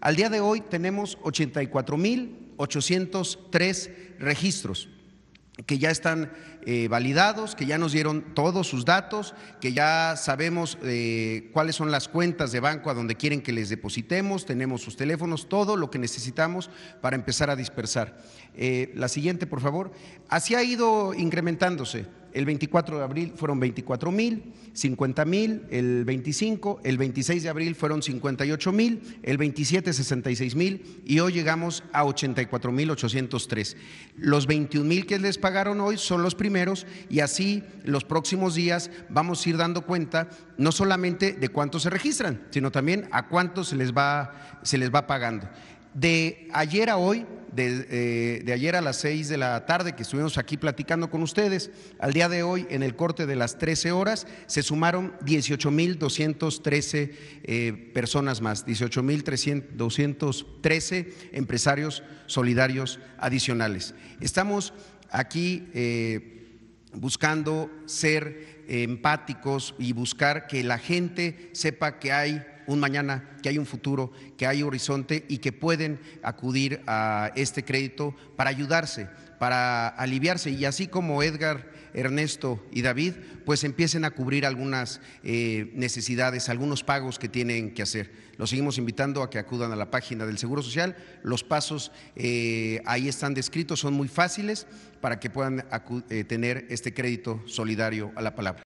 Al día de hoy tenemos 84.803 registros que ya están eh, validados, que ya nos dieron todos sus datos, que ya sabemos eh, cuáles son las cuentas de banco a donde quieren que les depositemos, tenemos sus teléfonos, todo lo que necesitamos para empezar a dispersar. Eh, la siguiente, por favor. Así ha ido incrementándose. El 24 de abril fueron 24 mil, 50 mil, el 25, el 26 de abril fueron 58 mil, el 27 66 mil y hoy llegamos a 84 mil 803. Los 21 mil que les pagaron hoy son los primeros y así los próximos días vamos a ir dando cuenta no solamente de cuántos se registran, sino también a cuántos se les va, se les va pagando de ayer a hoy, de, eh, ayer a las 6 de la tarde que estuvimos aquí platicando con ustedes, al día de hoy, en el corte de las 13 horas, se sumaron 18.213 eh, personas más, 18.213 empresarios solidarios adicionales. Estamos aquí eh, buscando ser empáticos y buscar que la gente sepa que hay un mañana, que hay un futuro, que hay horizonte y que pueden acudir a este crédito para ayudarse, para aliviarse. Y así como Edgar, Ernesto y David, pues empiecen a cubrir algunas eh, necesidades, algunos pagos que tienen que hacer. Los seguimos invitando a que acudan a la página del Seguro Social. Los pasos eh, ahí están descritos, son muy fáciles para que puedan eh, tener este crédito solidario a la palabra.